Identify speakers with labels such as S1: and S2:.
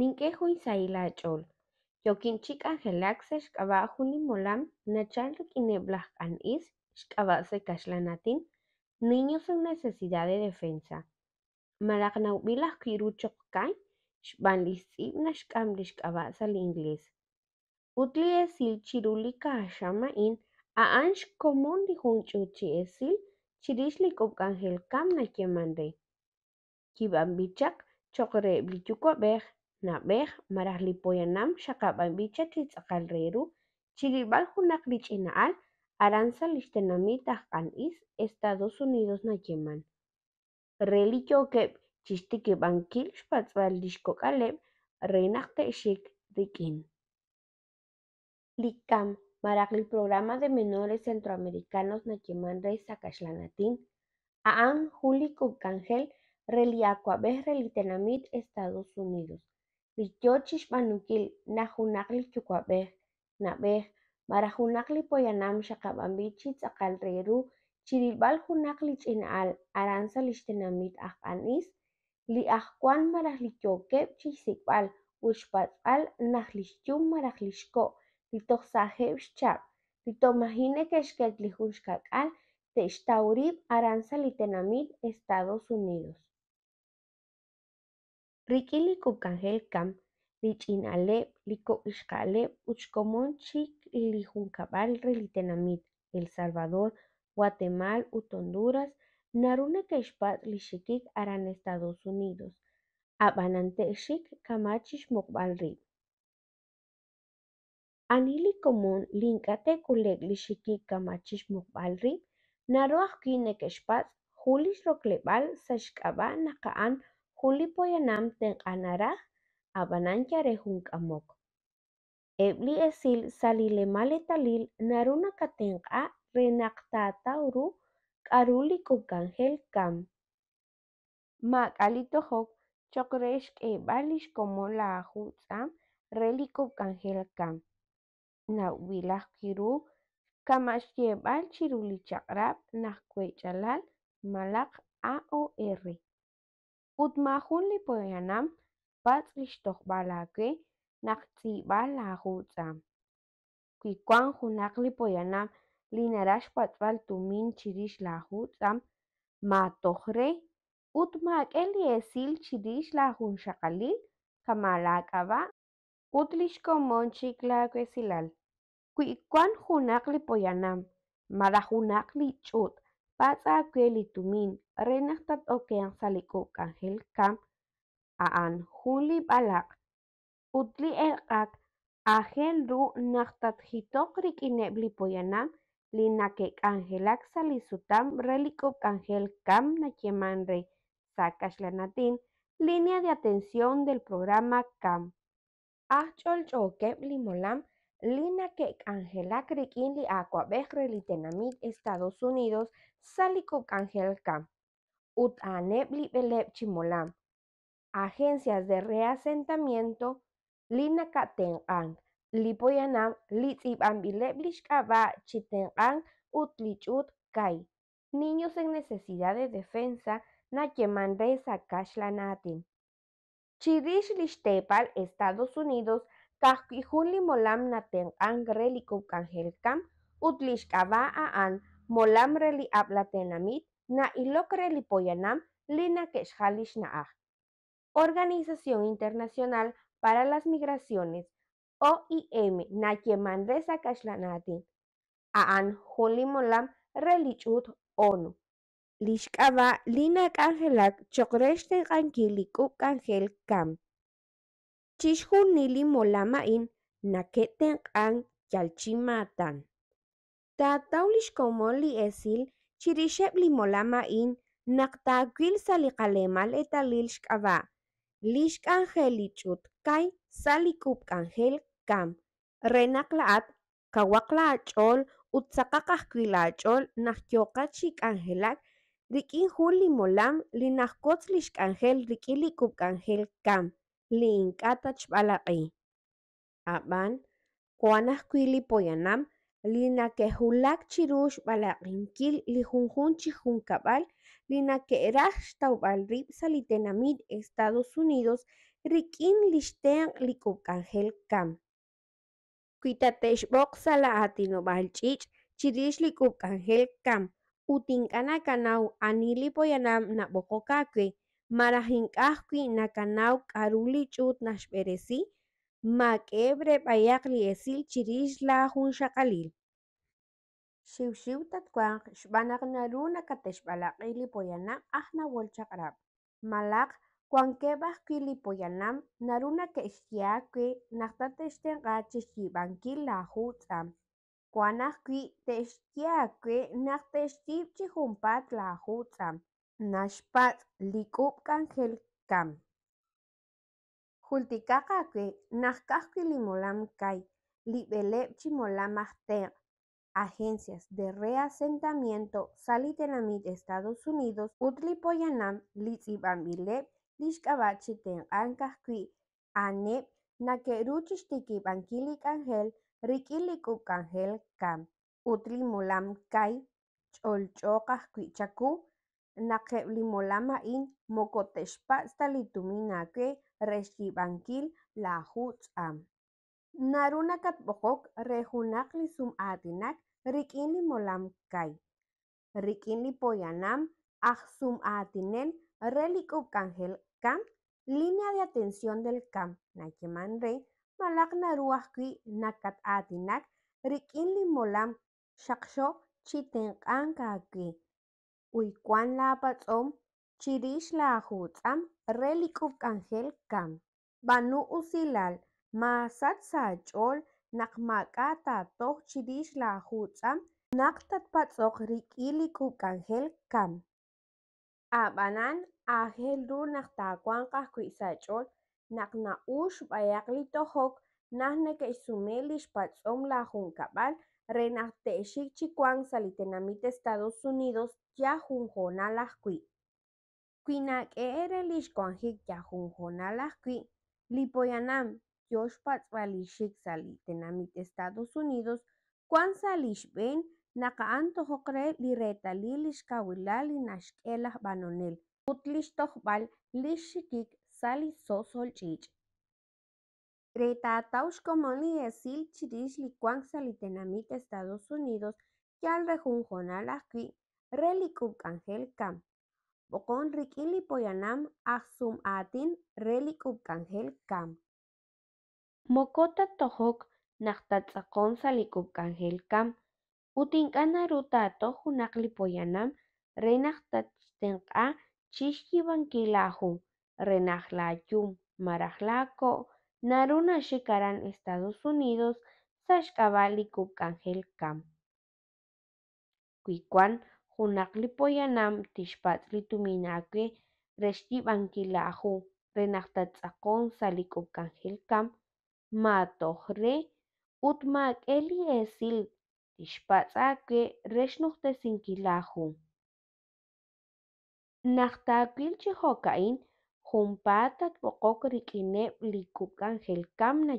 S1: ninkehu isailachol, yokinchik anjelaxe xkaba juni molam, nachal requineblaj an is, se kashlanatin, niños en necesidad de defensa. Maragnaubila kiru chokkai, xbanlisibna xkamlixkaba sal inglés. Utli esil chiruli in, aanch común junchuchi esil, na kopkangelkam nakemande. Kiban bichak, chokre blichuko Naveg, maraj li poyanam xakab'an b'iich chilibal reru Estados Unidos nayeman. Reli yo'keb' chixtikib'an kil xpatzb'al texik rik'in. programa de menores centroamericanos yeman rey Aam, a'an juli kukangel, Reliakwa relitenamit Estados Unidos Manukil najunakli Chukwabe, nabej, marajunakli poyanam xakabambichi Reru, chiribal junakli al, aranza lixtinamit ajk'anis, liajkuan chisipal chijsikbal, wixpatz'al najlixyum marajlixko, litojsajeb xchab, litomajinej kexketl aranza Estados Unidos. Rikili kukangel kam, liko chic uchkomon chik lijunkabal relitenamit, El Salvador, Guatemala, Honduras, naruna keshpat Lishikik aran Estados Unidos. kamachish mokbal ri. Anili común, lincate kamachish mokbal ri, mocbalri, kine keshpat julis roclebal, Julipoyanam ten anaraj abanancha amok. Ebli esil salilemaletalil renakta tauru k'aruli kukanjel kam. Ma e balish como la jutz'am reli kam. Nawilajkiru kiru chiruli chakrab nakwe nakwechalal malak AOR. Utmahunlipoyanam lipoyanam patz ixtohbalakui naktzibal ajutza. Kikuan junak poyanam, patval tumin esil lajutza matohre utmakel chirish lahun shakali, xakalil kamalakaba utlixkomonchik lakuesilal. Kuikuan junak lipoyanam Malahunakli Chut min, renastat okean salikuk angel kam, aan juli balak, utli erak, angel ru nastat hitokrik poyanam, linake angelak salisutam, relico angel kam nacheman rey, natin, línea de atención del programa kam. Achol limolam, Lina Kek Angela Creek, Aqua, Estados Unidos, Salikov, Angelka, Utaneb, Belep Chimolam. Agencias de reasentamiento, Lina Katenang, Lipoyanam, Bileblish Kaba Chitenang, Utlichut, Kai. Niños en necesidad de defensa, Nayeman Reza, Kashlanatin. Estados Unidos, tahkihuli molam naten an reliku kanjelkam, utlishkaba aan molam reli ablatenamit, na ilok Poyanam, lina keshalish Organización Internacional para las Migraciones, OIM, nayeman reza kashlanatin, aan juli molam relichut onu. Lishkaba lina Kangelak chokresten kankili kub kam chishun nili molama in naketen an yalchimatan. li esil chirisheb molama in Nakta Gil salikalemal etalil xkaba. Lixkanjelichut kai salikupkanhel kam. Renaklaat kawaklaachol utzakakajkuilachol najyoqachik'anjelak rik'in juli molam Rikili angel kam. Balaqi. ab'an Lina kehulak chirush chiruj kil li junjun chijunkab'al linake'raj xtaub'al rip salitenamid Estados Unidos rik'in Listean lik'uk'anjel kam. Chirish Likukangel ch'iich' likub lik'uk'anjel kam Poyanam na kakwe, marajin nakanau k'aruli Chut quebre mak'ebre kebre esil chirix la shakalil. xaqalil xiwxiw Siu siu Naruna runa katexb'alaq'ili poyanam aj ahna malaq cuan keb'ajqui Naruna na runa kextyaqui naj tatextinqa chixkib'anki la jutz'am Nashpat nashpat Kam n julticaqui limolam limolamkai libelep molamachtia Agencias de Reasentamiento Salitenamit Estados Unidos utlipoyanam Anep lizkabachi ten kangel anep nakeruchixtikipankilikangel Kam utli kai cholchokajkui chaku Molama in la reshibankil Narunakat Naruna rehunak li sum molam kai. kai. li poyanam sum atinel reliku kangel kam línea de atención del cam naqueman re ki nakat Atinak, rikin li molam Uy cuán la batzón, chirish la ajutzam, relicuf cangel cam. Banu usilal, maasat sa chol, nakmakata toh chirish la ajutzam, naktat batzón rikilicuf cangel cam. Abanan, ahel du nakta cuán cascuit sa chol, nakna ush bayaglito hok, nahne que isumelish batzón la junkabal, Renate chikwang salitenamit Estados Unidos, Yajunjonalajqui. Quinake Erelish la Yajunjonalajqui, Lipoyanam, Yoshpat Valishik, Salitenamite, Estados Unidos, salish ben Nakaanto Lireta Lilish Kawilali, Nashkelah, Banonel, Utlishtohbal, Lishikik Sali Sosol Tretatauscomoli esil chirish salitenamit Estados Unidos yal relikub relicub cangel cam. rikili poyanam axum atin relicub mokota cam. Mokota Tohok nachtatzakon salicub kam. cam. Utinganaruta ruta atoju a renachtatzenqa kilahu marachlako. Naruna Shikaran, Estados Unidos, Sashkabal Kikwan, Kam. Hunakli Poyanam, Tishpatli Tuminake, Reshti Bankilahu, Renaktatzakon Ma Matohre, Utmak Eli Esil, Tishpatzake, Reshnuchte Chihokain, Jumpata poqoq rit'inep liku, Ángel kamna